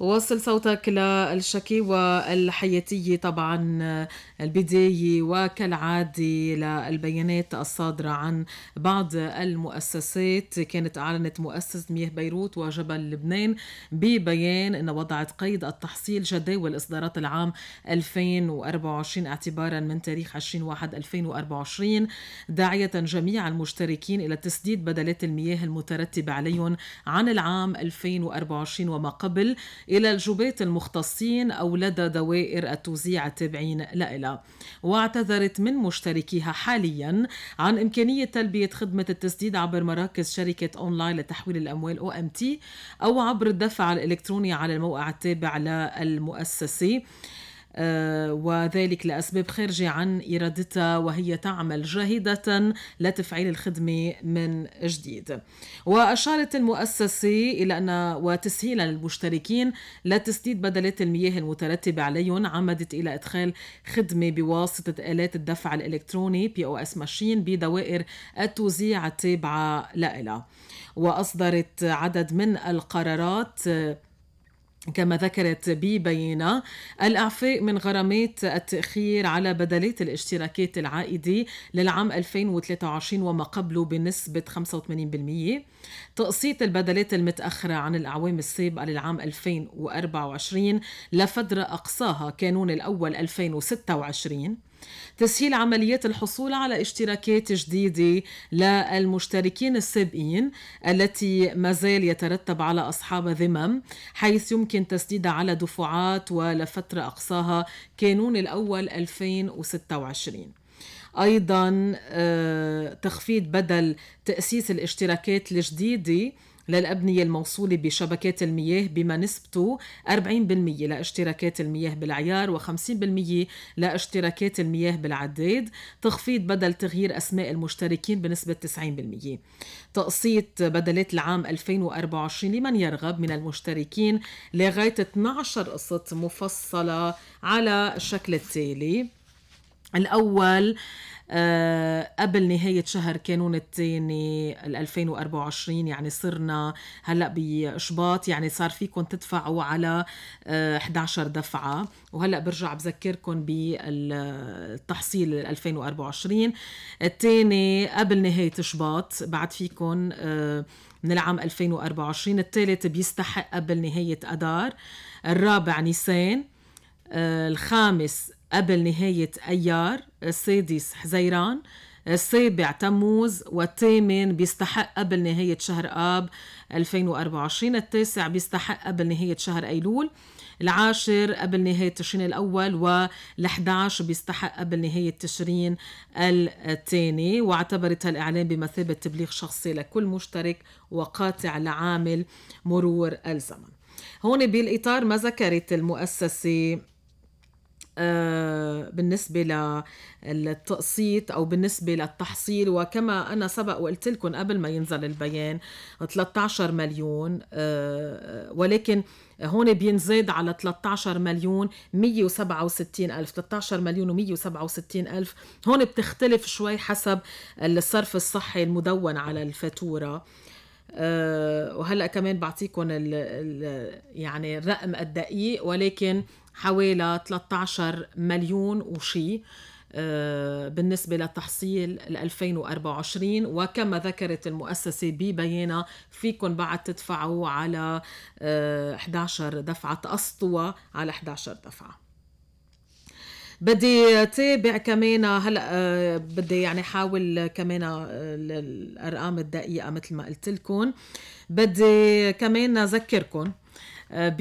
وصل صوتك للشكي والحياتي طبعا البداية وكالعادة للبيانات الصادرة عن بعض المؤسسات كانت أعلنت مؤسسة مياه بيروت وجبل لبنان ببيان أن وضعت قيد التحصيل جداول إصدارات العام 2024 اعتبارا من تاريخ 21 داعية جميع المشتركين إلى تسديد بدلات المياه المترتبة عليهم عن العام 2024 وما قبل إلى الجبيت المختصين أو لدى دوائر التوزيع التابعين لها واعتذرت من مشتركيها حاليا عن إمكانية تلبية خدمة التسديد عبر مراكز شركة أونلاين لتحويل الأموال أو أم تي أو عبر الدفع الإلكتروني على الموقع التابع للمؤسسة آه، وذلك لأسباب خارجة عن إرادتها وهي تعمل جاهدة لتفعيل الخدمة من جديد وأشارت المؤسسة إلى أن وتسهيلا للمشتركين لتسديد بدلات المياه المترتبة عليهم عمدت إلى إدخال خدمة بواسطة آلات الدفع الإلكتروني بي أو اس ماشين بدوائر التوزيع التابعة لها وأصدرت عدد من القرارات آه، كما ذكرت بي بينا الإعفاء من غرامات التأخير على بدلات الاشتراكات العائدة للعام 2023 وما قبله بنسبة 85% تقسيط البدلات المتأخرة عن الأعوام السابقة للعام 2024 لفترة أقصاها كانون الأول 2026 تسهيل عمليات الحصول على اشتراكات جديدة للمشتركين السابقين التي ما زال يترتب على أصحاب ذمم حيث يمكن تسديدها على دفعات ولفترة أقصاها كانون الأول 2026 ايضا آه، تخفيض بدل تاسيس الاشتراكات الجديده للأبنية الموصولة بشبكات المياه بما نسبته 40% لاشتراكات المياه بالعيار و50% لاشتراكات المياه بالعداد تخفيض بدل تغيير أسماء المشتركين بنسبة 90% تقسيط بدلات العام 2024 لمن يرغب من المشتركين لغاية 12 قسط مفصلة على الشكل التالي الأول آه، قبل نهاية شهر كانون الثاني 2024 يعني صرنا هلا بشباط يعني صار فيكم تدفعوا على 11 آه، دفعة وهلا برجع بذكركم بالتحصيل 2024 الثاني قبل نهاية شباط بعد فيكم آه، من العام 2024 الثالث بيستحق قبل نهاية أدار الرابع نيسان الخامس قبل نهاية أيار السادس حزيران السابع تموز والثامن بيستحق قبل نهاية شهر آب 2024 التاسع بيستحق قبل نهاية شهر أيلول العاشر قبل نهاية تشرين الأول وال11 بيستحق قبل نهاية تشرين الثاني واعتبرت هالإعلان بمثابة تبليغ شخصي لكل مشترك وقاطع لعامل مرور الزمن هون بالإطار ما ذكرت المؤسسة آه، بالنسبة للتقسيط أو بالنسبة للتحصيل وكما أنا سبق وقلت لكم قبل ما ينزل البيان 13 مليون آه، ولكن هون بينزاد على 13 مليون 167 ألف 13 مليون و167 ألف هون بتختلف شوي حسب الصرف الصحي المدون على الفاتورة آه، وهلا كمان بعطيكم ال يعني الرقم الدقيق ولكن حوالي 13 مليون وشي آه، بالنسبة لتحصيل 2024 وكما ذكرت المؤسسة ببيانها فيكم بعد تدفعوا على 11 آه، دفعة تقسطوا على 11 دفعة بدي تابع كمان هلا آه، بدي يعني حاول كمان الارقام الدقيقه مثل ما قلت لكم بدي كمان اذكركم ب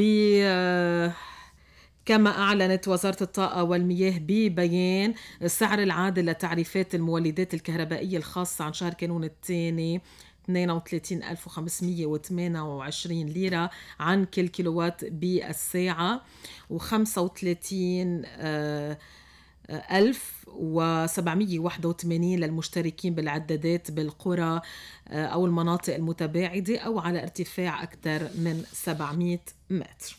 كما أعلنت وزارة الطاقة والمياه ببيان السعر العادل لتعريفات المولدات الكهربائية الخاصة عن شهر كانون الثاني 32528 ليرة عن كل كيلووات بالساعة و35 آه، واحدة وثمانين للمشتركين بالعدادات بالقرى آه، أو المناطق المتباعدة أو على ارتفاع أكثر من سبعمائة متر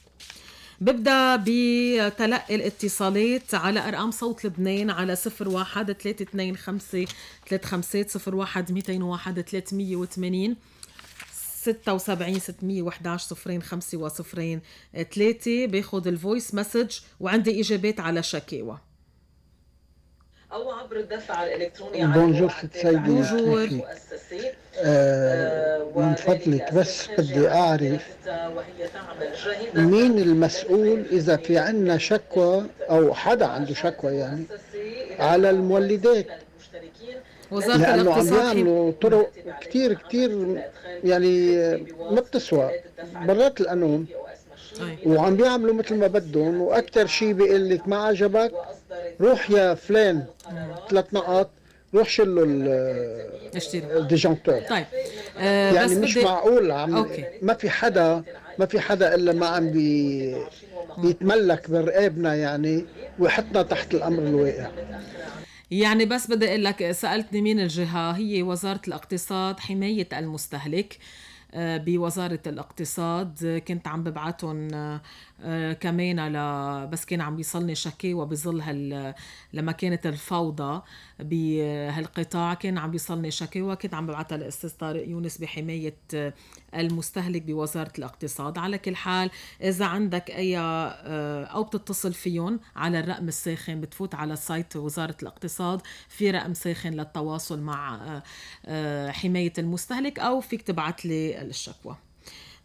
ببدا بتلقي الاتصالات على ارقام صوت لبنان على 01 325 350 01 201 380 76 611 صفرين 5 وصفرين 3 باخذ الفويس مسج وعندي اجابات على شكاوى او عبر الدفع الالكتروني على بونجور ست سيدي بونجور آه، من فضلك بس بدي أعرف مين المسؤول إذا في عنا شكوى أو حدا عنده شكوى يعني على المولدات لأنه يعني طيب. عم يعملوا طرق كثير كثير يعني ما بتسوى برات القانون وعم بيعملوا مثل ما بدهم واكثر شيء بيقول لك ما عجبك روح يا فلان ثلاث نقط روح شيل له الديجونكتور طيب آه يعني بس مش بدي... معقول عم أوكي. ما في حدا ما في حدا الا ما عم بي... بيتملك برقابنا يعني ويحطنا تحت الامر الواقع يعني بس بدي اقول لك سالتني مين الجهه هي وزاره الاقتصاد حمايه المستهلك آه، بوزارة الاقتصاد كنت عم ببعتهم آه، آه، كمان ل... بس كان عم بيصلني شكاوى بظل هال لما كانت الفوضى بهالقطاع كان عم بيصلني شكاوى كنت عم ببعثها للاستاذ طارق يونس بحمايه آه، المستهلك بوزاره الاقتصاد على كل حال اذا عندك اي آه، او بتتصل فيهم على الرقم الساخن بتفوت على سايت وزاره الاقتصاد في رقم ساخن للتواصل مع حمايه المستهلك او فيك تبعث لي الشكوى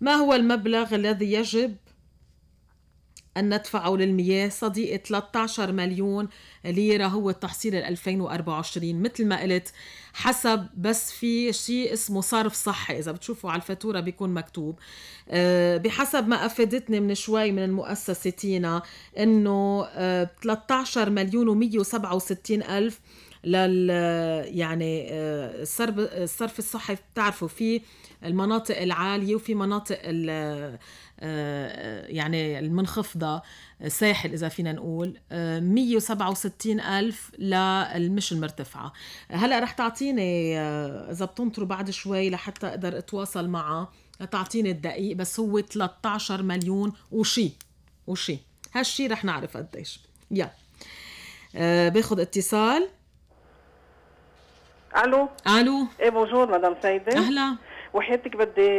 ما هو المبلغ الذي يجب أن ندفعه للمياه صديقي 13 مليون ليرة هو التحصيل 2024 مثل ما قلت حسب بس في شيء اسمه صرف صحي إذا بتشوفوا على الفاتورة بيكون مكتوب آه، بحسب ما أفادتني من شوي من المؤسسة تينا أنه 13 آه، مليون و167 ألف لل يعني آه، الصرف الصرف الصحي بتعرفوا في المناطق العاليه وفي مناطق آه، آه، يعني المنخفضه ساحل اذا فينا نقول 167 الف للمش المرتفعه هلا رح تعطيني اذا بتنطروا بعد شوي لحتى اقدر اتواصل معها تعطيني الدقيق بس هو 13 مليون وشي وشي هالشي رح نعرف قديش يلا أه اتصال الو الو ايه بونجور مدام سيدة اهلا وحياتك بدي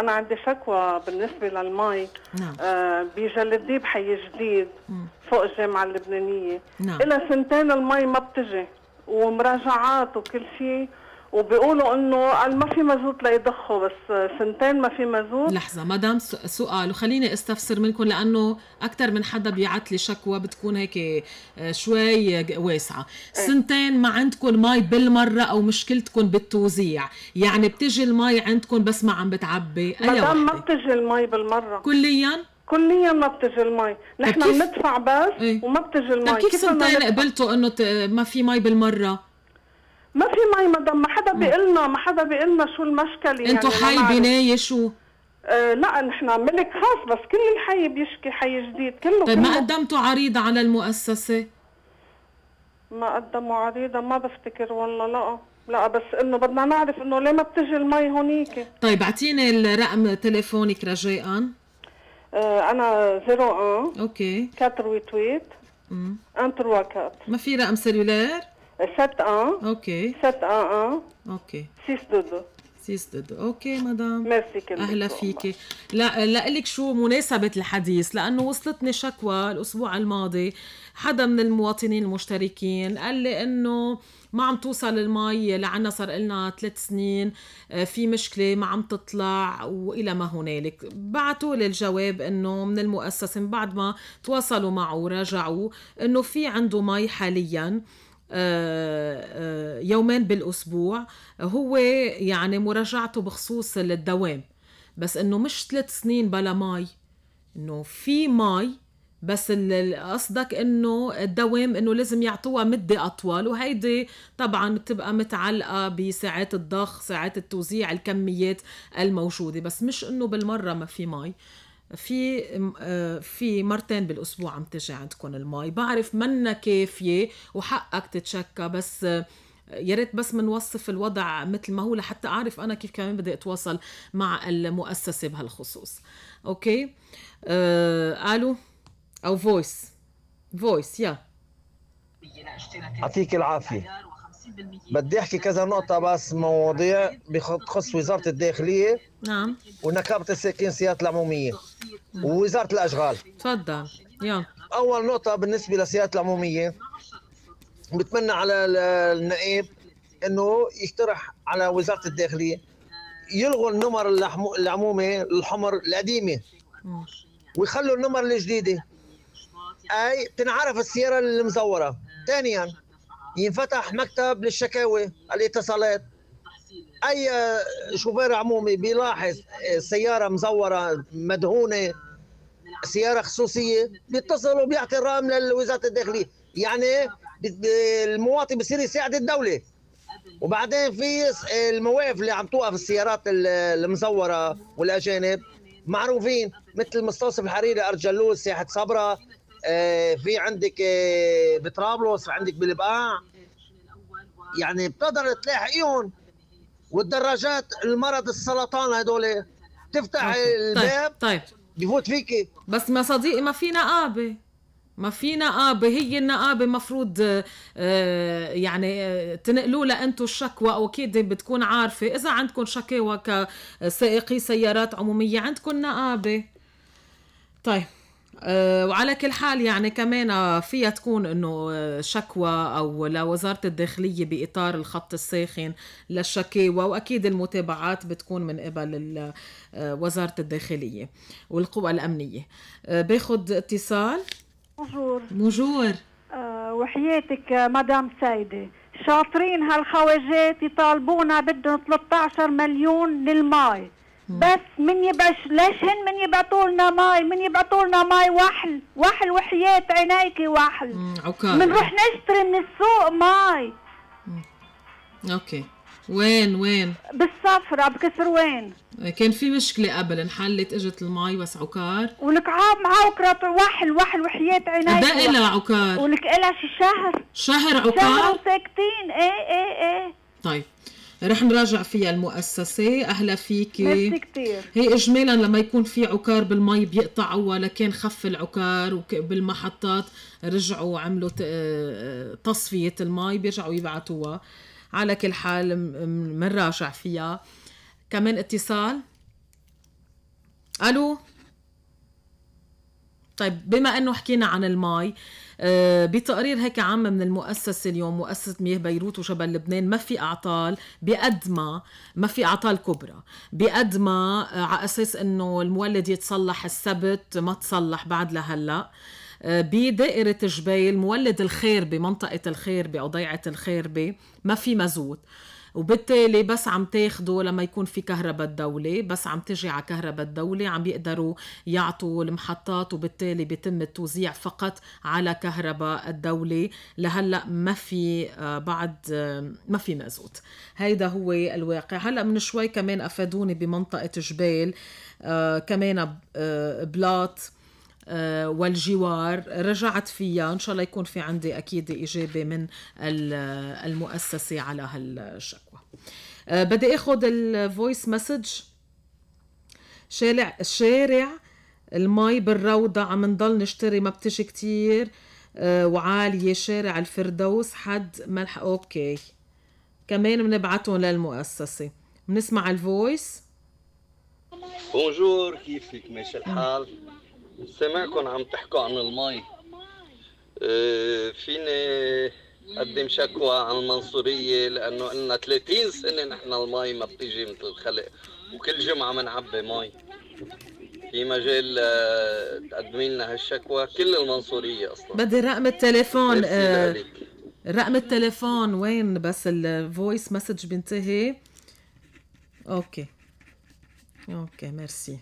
انا عندي شكوى بالنسبه للمي نعم آه بجلديب حي جديد مم. فوق الجامعه اللبنانيه نعم لها سنتين المي ما بتجي ومراجعات وكل شيء وبيقولوا انه قال ما في مازوت ليضخوا بس سنتين ما في مازوت لحظه مدام سؤال وخليني استفسر منكم لانه اكثر من حدا بيعت لي شكوى بتكون هيك آه، شوي واسعه ايه. سنتين ما عندكم مي بالمره او مشكلتكم بالتوزيع يعني بتجي المي عندكم بس ما عم بتعبي مدام ما بتجي المي بالمره كليا كليا ما بتجي المي نحن بندفع بس ايه؟ وما بتجي المي كيف, كيف سنتين قبلتوا انه ما في مي بالمره ما في مي مدام ما حدا بيقلنا ما حدا بيقلنا شو المشكله يعني انتو حي بنايه شو؟ آه لا نحن ملك خاص بس كل الحي بيشكي حي جديد كله طيب كله ما قدمتوا عريضه على المؤسسه؟ ما قدموا عريضه ما بفتكر والله لا لا بس انه بدنا نعرف انه ليه ما بتجي المي هونيك طيب اعطيني الرقم تليفونك رجاء آه انا 01 اوكي 488 ام 3 4 ما في رقم سيلولير؟ 7 1 اوكي 7 1 1 اوكي 6 2 2 6 2 اوكي مدام ميرسي اهلا فيكي لا لك شو مناسبه الحديث لانه وصلتني شكوى الاسبوع الماضي حدا من المواطنين المشتركين قال لي انه ما عم توصل المي لعنا صار لنا ثلاث سنين آه، في مشكله ما عم تطلع والى ما هنالك بعثوا لي الجواب انه من المؤسسه من بعد ما تواصلوا معه ورجعوا انه في عنده مي حاليا آه، آه، يومين بالاسبوع هو يعني مراجعته بخصوص الدوام بس انه مش ثلاث سنين بلا مي انه في مي بس قصدك انه الدوام انه لازم يعطوها مده اطول وهيدي طبعا بتبقى متعلقه بساعات الضخ ساعات التوزيع الكميات الموجوده بس مش انه بالمره ما في مي في آه، في مرتين بالاسبوع عم تجي عندكم المي بعرف منا كافيه وحقك تتشكى بس يا ريت بس منوصف الوضع مثل ما هو لحتى اعرف انا كيف كمان بدي اتواصل مع المؤسسه بهالخصوص اوكي آه، الو او فويس فويس يا اعطيك العافيه بدي احكي كذا نقطه بس مواضيع بتخص وزاره الداخليه نعم ونكابه الساكنين سيارة العموميه نعم. ووزاره الاشغال تفضل يلا اول نقطه بالنسبه للسيارات العموميه بتمنى على النائب انه يقترح على وزاره الداخليه يلغوا النمر العمومي الحمر القديمه ويخلوا النمر الجديده اي تنعرف السياره المزوره ثانيا ينفتح مكتب للشكاوي الاتصالات اي آه، شوفير عمومي بيلاحظ آه، سياره مزوره مدهونه سياره خصوصيه بيتصل وبيعطي الرقم لوزاره الداخليه يعني المواطن بصير يساعد الدوله وبعدين في آه، المواقف اللي عم توقف السيارات المزوره والاجانب معروفين مثل مستوصف الحريري ارجلوس ساحه صبره آه، في عندك آه، بطرابلس في عندك بالبقاع يعني بتقدر تلاحقيهم والدراجات المرض السرطان هدول تفتح طيب، طيب، الباب طيب, بفوت فيكي بس ما صديقي ما في نقابه ما في نقابة هي النقابة مفروض آه، يعني تنقلوا لها انتم الشكوى أكيد بتكون عارفة إذا عندكم شكاوى كسائقي سيارات عمومية عندكم نقابة طيب آه، وعلى كل حال يعني كمان فيها تكون انه آه، شكوى او لوزاره الداخليه باطار الخط الساخن للشكاوى واكيد المتابعات بتكون من قبل آه، وزاره الداخليه والقوى الامنيه باخذ اتصال مجور مجور أه وحياتك مدام سيدة شاطرين هالخواجات يطالبونا بدهم 13 مليون للماي بس من ليش هن من يبعثوا لنا ماي من يبعثوا لنا ماي وحل وحل وحياة عينيكي وحل من نروح نشتري من السوق ماي اوكي وين وين؟ بالصفرة وين؟ كان في مشكلة قبل انحلت اجت المي بس عكار ولكعاب معاه وحل وحل وحياة عينيك ده إيه إلها عكار ولك إلها شي شهر شهر عكار؟ شهر وساكتين ايه ايه ايه طيب رح نراجع فيها المؤسسة أهلا فيكي هي إجمالا لما يكون في عكار بالمي بيقطع أول كان خف العكار بالمحطات رجعوا عملوا آه، تصفية المي بيرجعوا يبعتوها على كل حال منراجع فيها كمان اتصال ألو طيب بما انه حكينا عن المي آه، بتقرير هيك عام من المؤسسة اليوم مؤسسة مياه بيروت وجبل لبنان ما في أعطال بقد ما ما في أعطال كبرى بقد ما آه، على أساس أنه المولد يتصلح السبت ما تصلح بعد لهلأ آه، بدائرة جبيل مولد الخيربة منطقة الخيربة أو ضيعة الخيربة ما في مازوت وبالتالي بس عم تاخده لما يكون في كهرباء الدولة بس عم تجي على كهرباء الدولة عم بيقدروا يعطوا المحطات وبالتالي بيتم التوزيع فقط على كهرباء الدولة لهلا ما في آه، بعد آه، ما في مازوت هيدا هو الواقع هلا من شوي كمان افادوني بمنطقة جبال آه، كمان بلاط آه، والجوار رجعت فيها ان شاء الله يكون في عندي اكيد اجابه من المؤسسه على هالشكوى آه، بدي اخذ الفويس مسج شارع شارع المي بالروضة عم نضل نشتري ما بتجي كثير آه، وعالية شارع الفردوس حد ملح اوكي كمان بنبعتهم للمؤسسة بنسمع الفويس بونجور كيفك ماشي الحال سمعكم عم تحكوا عن المي آه، فيني قدم شكوى عن المنصورية لأنه قلنا 30 سنة نحن المي ما بتيجي مثل الخلق وكل جمعة منعبي مي في مجال آه، تقدمي لنا هالشكوى كل المنصورية أصلا بدي رقم التليفون آه، رقم التليفون وين بس الفويس مسج بينتهي اوكي اوكي ميرسي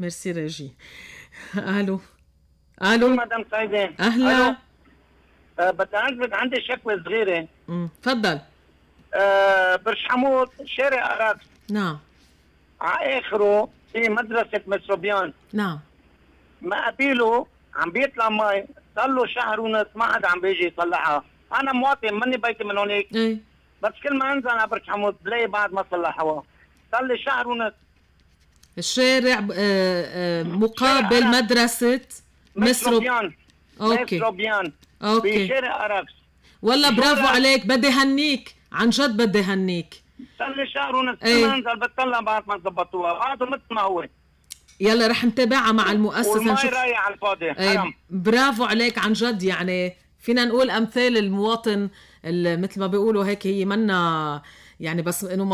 ميرسي ريجي الو الو مدام سعيده اهلا أه بدي اعرف عندي شكوى صغيره تفضل أه برج حمود شارع اراكس نعم على اخره في مدرسه متروبيان نعم ما قبيله عم بيطلع مي صار له شهر ونص ما حدا عم بيجي يصلحها انا مواطن ماني بيتي من هونيك إيه. بس كل ما انزل على برج حمود بلاقي بعد ما صلحوها صار لي شهر ونص الشارع آه، آه، مقابل مدرسة روبيان اوكي روبيان اوكي بشارع أراكس والله برافو عليك بدي هنيك عن جد بدي هنيك صار لي شهر ونص بنزل إيه. بتطلع بعد ما ظبطوها بعده مثل ما هو يلا رح نتابعها مع المؤسسه نشوف رايح على الفاضي ايه. برافو عليك عن جد يعني فينا نقول امثال المواطن مثل ما بيقولوا هيك هي منا يعني بس انه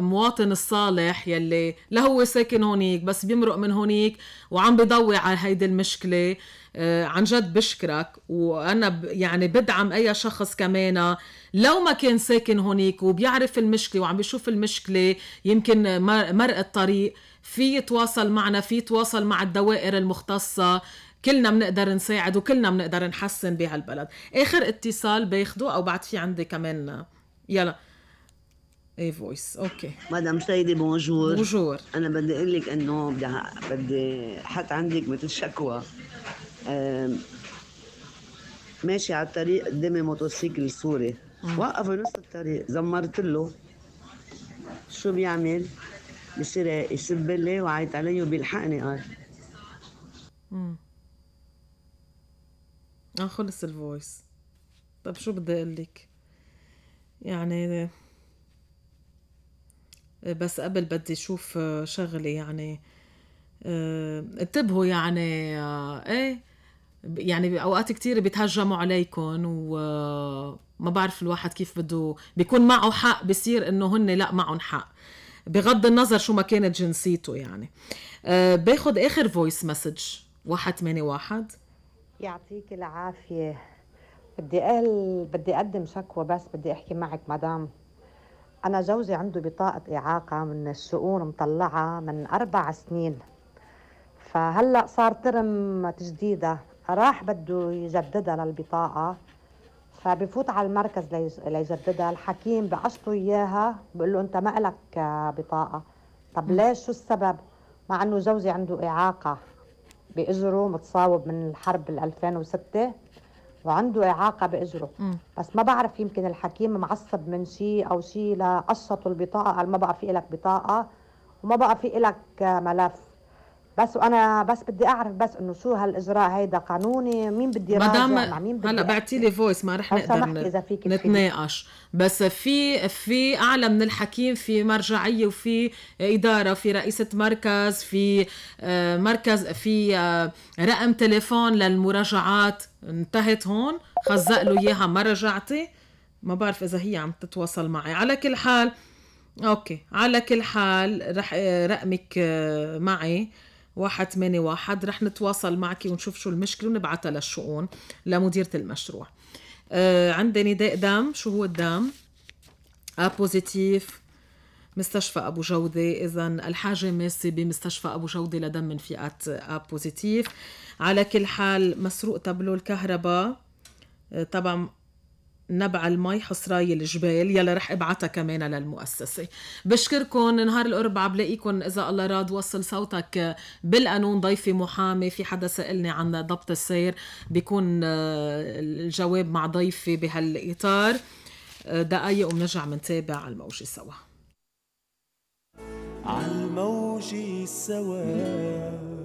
مواطن الصالح يلي لا هو ساكن هونيك بس بيمرق من هونيك وعم بيضوي على هيدي المشكله آه، عن جد بشكرك وانا يعني بدعم اي شخص كمان لو ما كان ساكن هونيك وبيعرف المشكله وعم بيشوف المشكله يمكن مرق الطريق في يتواصل معنا في يتواصل مع الدوائر المختصه كلنا بنقدر نساعد وكلنا بنقدر نحسن بهالبلد اخر اتصال باخده او بعد في عندي كمان يلا اي فويس اوكي مدام سيدي بونجور بونجور انا بدي اقول لك انه بدي بدي حط عندك مثل شكوى ماشي على الطريق قدامي موتوسيكل سوري آه. وقف نص الطريق زمرت له شو بيعمل؟ بصير يسب لي وعيط علي وبيلحقني قال آه. امم اه خلص الفويس طب شو بدي اقول لك؟ يعني بس قبل بدي اشوف آه، شغله يعني آه، انتبهوا يعني آه، ايه يعني اوقات كتير بيتهجموا عليكم وما بعرف الواحد كيف بده بيكون معه حق بصير انه هن لا معهم حق بغض النظر شو ما كانت جنسيته يعني باخد اخر فويس مسج 181 يعطيك العافيه بدي أقل بدي اقدم شكوى بس بدي احكي معك مدام أنا جوزي عنده بطاقة إعاقة من الشؤون مطلعة من أربع سنين فهلأ صار ترم تجديدة راح بده يجددها للبطاقة فبفوت على المركز ليجددها الحكيم بقشطه إياها بقول له أنت ما لك بطاقة طب ليش شو السبب مع أنه جوزي عنده إعاقة بإجره متصاوب من الحرب 2006 وعنده اعاقه باذره بس ما بعرف يمكن الحكيم معصب من شيء او شيء لقشطوا البطاقه قال ما بقى في لك بطاقه وما بقى في لك ملف بس وانا بس بدي اعرف بس انه شو هالاجراء هيدا قانوني مين بدي مدام مع مين بدي هلا بعتي لي فويس ما رح نقدر إذا فيك نتناقش بس في في اعلى من الحكيم في مرجعيه وفي اداره في رئيسه مركز في آه، مركز في آه، رقم تليفون للمراجعات انتهت هون خزق له اياها ما رجعتي ما بعرف اذا هي عم تتواصل معي على كل حال اوكي على كل حال رح رقمك آه، معي واحد ثمانية واحد رح نتواصل معك ونشوف شو المشكلة ونبعتها للشؤون لمديرة المشروع آه، عندي نداء دم شو هو الدم ا بوزيتيف مستشفى أبو جودة إذا الحاجة ماسة بمستشفى أبو جودة لدم من فئات آ بوزيتيف على كل حال مسروق تابلو الكهرباء آه، طبعا نبع المي حصراي الجبال يلا رح ابعتها كمان للمؤسسة بشكركم نهار الأربعاء بلاقيكم إذا الله راد وصل صوتك بالقانون ضيفي محامي في حدا سألني عن ضبط السير بيكون آه، الجواب مع ضيفي بهالإطار آه، دقايق وبنرجع منتابع الموجة سوا عالموج سوا